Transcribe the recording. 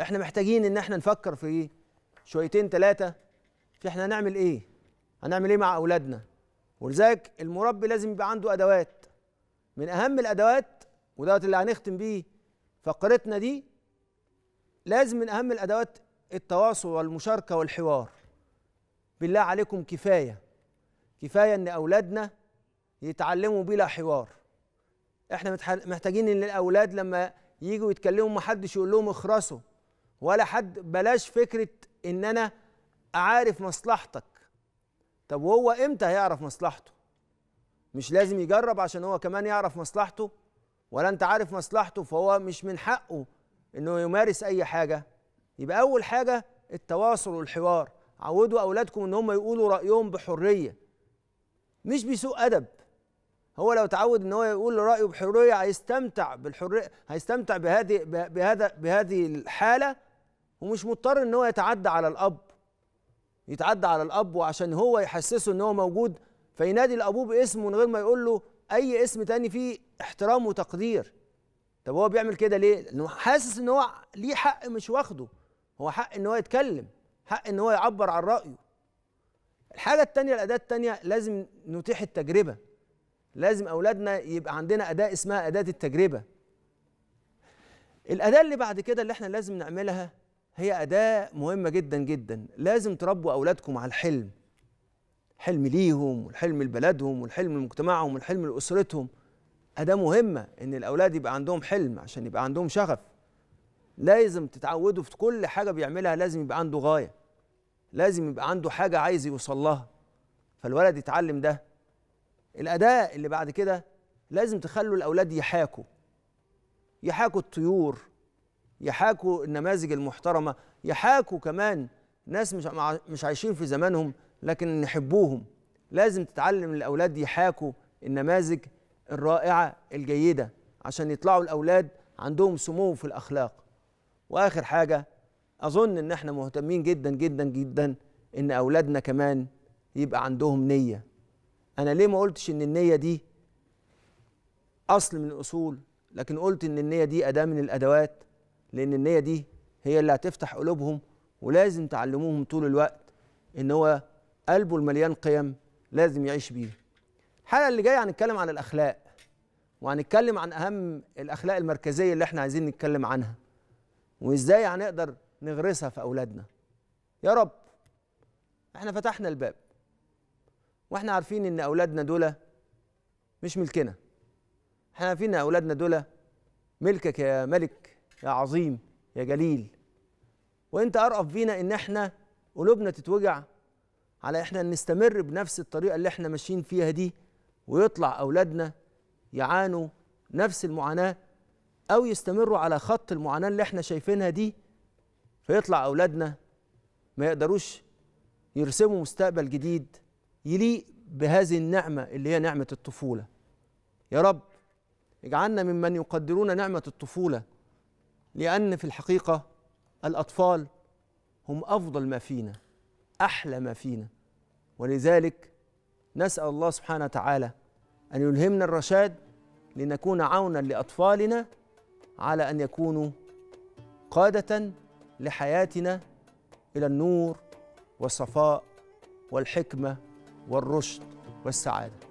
احنا محتاجين ان احنا نفكر في شويتين ثلاثه في احنا هنعمل ايه هنعمل ايه مع اولادنا ولذلك المربي لازم يبقى عنده ادوات من اهم الادوات ودوت اللي هنختم بيه فقرتنا دي لازم من اهم الادوات التواصل والمشاركه والحوار بالله عليكم كفايه كفايه ان اولادنا يتعلموا بلا حوار احنا محتاجين ان الاولاد لما يجوا يتكلموا محدش يقول لهم اخرسوا ولا حد بلاش فكره ان انا اعارف مصلحتك طب وهو امتى هيعرف مصلحته مش لازم يجرب عشان هو كمان يعرف مصلحته ولا انت عارف مصلحته فهو مش من حقه انه يمارس اي حاجه يبقى اول حاجه التواصل والحوار عودوا اولادكم ان هم يقولوا رايهم بحريه مش بسوء ادب هو لو تعود ان هو يقول رايه بحريه هيستمتع بالحريه هيستمتع بهذه بهذا بهذه الحاله ومش مضطر ان هو يتعدى على الاب يتعدى على الاب وعشان هو يحسسه ان هو موجود فينادي لابوه باسمه من غير ما يقول له اي اسم تاني فيه احترام وتقدير طب هو بيعمل كده ليه لانه حاسس ان هو ليه حق مش واخده هو حق ان هو يتكلم حق ان هو يعبر عن رايه الحاجه التانيه الاداه التانيه لازم نتيح التجربه لازم اولادنا يبقى عندنا اداه اسمها اداه التجربه الاداه اللي بعد كده اللي احنا لازم نعملها هي أداة مهمة جدا جدا لازم تربوا أولادكم على الحلم حلم ليهم والحلم لبلدهم والحلم لمجتمعهم والحلم لأسرتهم أداة مهمة إن الأولاد يبقى عندهم حلم عشان يبقى عندهم شغف لازم تتعودوا في كل حاجة بيعملها لازم يبقى عنده غاية لازم يبقى عنده حاجة عايز يوصل لها فالولد يتعلم ده الأداة اللي بعد كده لازم تخلوا الأولاد يحاكوا يحاكوا الطيور يحاكوا النماذج المحترمة يحاكوا كمان ناس مش مش عايشين في زمانهم لكن نحبوهم لازم تتعلم الأولاد يحاكوا النماذج الرائعة الجيدة عشان يطلعوا الأولاد عندهم سمو في الأخلاق وآخر حاجة أظن إن إحنا مهتمين جدا جدا جدا إن أولادنا كمان يبقى عندهم نية أنا ليه ما قلتش إن النية دي أصل من الأصول لكن قلت إن النية دي أداة من الأدوات لان النيه دي هي اللي هتفتح قلوبهم ولازم تعلموهم طول الوقت ان هو قلبه المليان قيم لازم يعيش بيه الحلقه اللي جايه هنتكلم عن الاخلاق وهنتكلم عن اهم الاخلاق المركزيه اللي احنا عايزين نتكلم عنها وازاي هنقدر نغرسها في اولادنا يا رب احنا فتحنا الباب واحنا عارفين ان اولادنا دول مش ملكنا احنا عارفين ان اولادنا دول ملكك يا ملك يا عظيم يا جليل وانت ارقف فينا ان احنا قلوبنا تتوجع على احنا نستمر بنفس الطريقه اللي احنا ماشيين فيها دي ويطلع اولادنا يعانوا نفس المعاناه او يستمروا على خط المعاناه اللي احنا شايفينها دي فيطلع اولادنا ما يقدروش يرسموا مستقبل جديد يليق بهذه النعمه اللي هي نعمه الطفوله يا رب اجعلنا ممن يقدرون نعمه الطفوله لأن في الحقيقة الأطفال هم أفضل ما فينا أحلى ما فينا ولذلك نسأل الله سبحانه وتعالى أن يلهمنا الرشاد لنكون عونا لأطفالنا على أن يكونوا قادة لحياتنا إلى النور والصفاء والحكمة والرشد والسعادة